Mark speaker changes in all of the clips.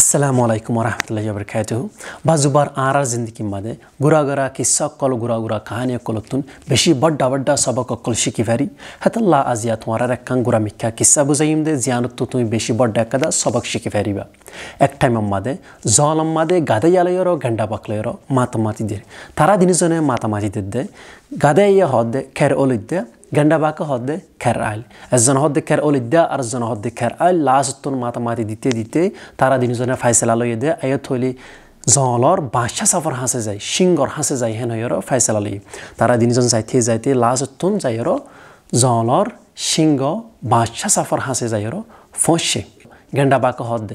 Speaker 1: আসসালামু আলাইকুম রহমতুল্লাহ বরকাত বাজুবার আঁড়ার জিন্দগি মাদে গুড়া গুড়া কি সকল গুড়া গুড়া কাহানি কলতুন বেশি বড্ডা বড্ডা সবক অকল শিকি ফারি হেতাল্লা আজিয়া তোমার এক কাং গুড়া মিখ্যা কিসা বুঝাইম দে জিয়ানত্ব তুমি বেশি বড্ডা একদা সবক শিখি ফেরিবা এক টাইম আম্মাদে জল আম্মাদে গাদে ইয়ালাইয়র গেন্ডা পাকলাইয়র মাতা মাতি দে তারা দিনজনে মাতা মাতি দে গাদে ইয়ে হদ দে খের অলিদ দে Gandabaka hadde ker'al. Ezzan hadde ker'al iddia arzan hadde ker'al. Lazıttun matemati dite dite. Tara din üzerine faysalalı yedi. Ayet oli zanlar başa safar hase zay. Şingar hase zay hen hayara faysalalı. Tara din üzerine zayte zayte lazıttun zayara zanlar şinga başa safar hase zayara foşi. Gandabaka hadde.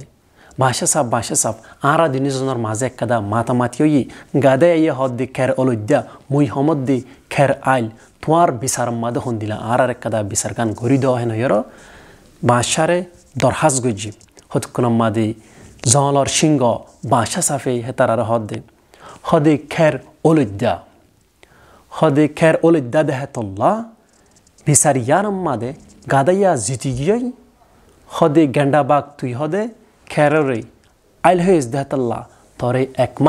Speaker 1: باشه صاحب باشه صاحب آن را مازه کدا ماتا ماتیویی گاده یه حد کر اولو موی دی کر آیل توار بیسارم ماده هندیلا آن را کدا بیسارگان گوری دو هنو یرو باشه را درحز گجی حد کنم ماده زالار شنگا باشه صاحبی هتر را حد دی کر اولو دیا کر اولو دیا ده تلا یارم ماده گاده یا زیتیگیوی خود گنداباک تو توی خوده کرری الهی از دهت الله تاره زیال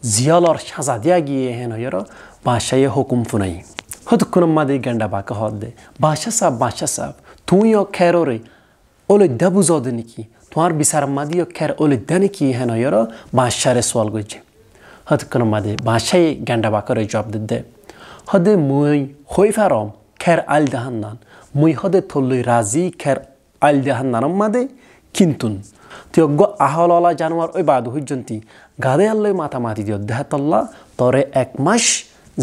Speaker 1: زیالار شهزادی اگی یه هنوی را باشه حکم فنائی خود ما دی گنده باکه هاد ده باشه یا اولی یا کر اولی ده نکی را باشه سوال گوی جی خود کنم ما دی باشه موی خوی فرام کر ال موی خود تلوی رازی کر ال ما دی কিন্তুন তিয়জ্ঞ আহললা জানোয়ার ওই বাদ হুজন্তি গাদে আল্লই মাথা মাতি দিয় দেহাতল্লা তরে এক মাস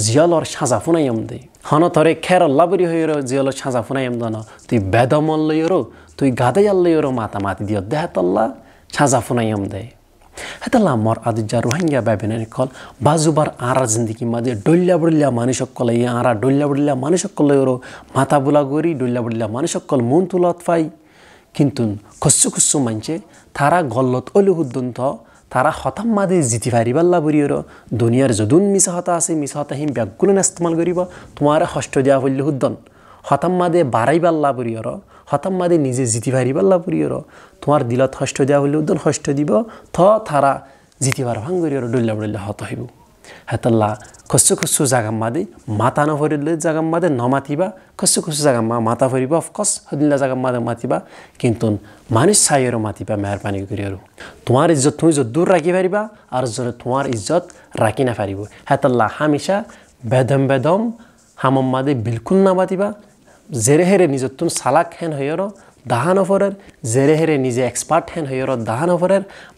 Speaker 1: জিয়ালর সাজা ফুনাইম দে হন তরে খের লাবরি হয়ে রো জিয়ালর সাজা ফুনাইম দন তুই বেদমল লইরো তুই গাদে আল্লইরো মাথা মাতি দিয় দেহাতল্লা সাজা ফুনাইম দে হেতাল্লা মর আদিজা রোহিঙ্গা ব্যাবিনের কল বাজুবার আরা জিন্দিগি মাঝে মানুষক কলে মানুষকল এই আরা মানুষক কলে ওর মাথা বুলা গরি ডল্লা মানুষক কল মন তুলত পাই কিন্তু কচ্ছু কচ্ছু মানছে তারা গল্লত অলি হুদ্দন্ত তারা হতাম মাদে জিতি ফারিবাল্লা বুড়িয়র দুনিয়ার যদুন মিছা হতা আছে মিছা হতা হিম ব্যাগগুলো ইস্তেমাল করিব তোমার ষষ্ঠ দিয়া হইলে হুদ্দন হতাম মাদে বাড়াইবাল্লা বুড়িয়র হতাম মাদে নিজে জিতি ফারিবাল্লা বুড়িয়র তোমার দিলত ষষ্ঠ দিয়া হইলে হুদ্দন ষষ্ঠ দিব থ তারা জিতিবার ভাঙ্গরিয়র ডল্লা ডল্লা হত হইব হেতল্লা কসু খসু মাদে মাতা নভরিলে মাতিবা নমাতিবা কসু জাগাম মা মাতা ভরিবা অফকস জাগাম মাদে মাতিবা কিন্তু মানুষ চাইয়েরও মাতিবা মেহরবানি করি আর তোমার ইজ্জত তুমি যত দূর রাখি পারিবা আর জনে তোমার ইজ্জত রাখি না পারিব হেতল্লা হামিশা বেদম বেদম হামম মাদে বিলকুল না মাতিবা জেরে হেরে নিজত তুমি চালাক হেন হইয়ারও দাহান অফরের জেরে হেরে নিজে এক্সপার্ট হেন হইয়ারও দাহান বা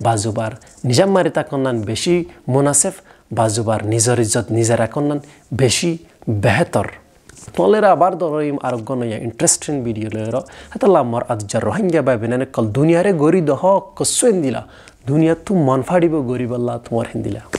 Speaker 1: বাজুবার নিজাম মারিতা কন্যান বেশি মুনাসেফ বাজুবার নিজের ইজ্জত নিজে রাখন্নান বেশি বেহতর তলের আবার দরইম আরোগ্য নয়া ইন্টারেস্টিং ভিডিও লয়ের হাতাল্লা আমার আজ্জা রোহিঙ্গা বাই বেনানে কল দুনিয়ারে গরি দহ কসু হিন্দিলা দুনিয়া তু মন ফাড়িব গরিবাল্লা তোমার হিন্দিলা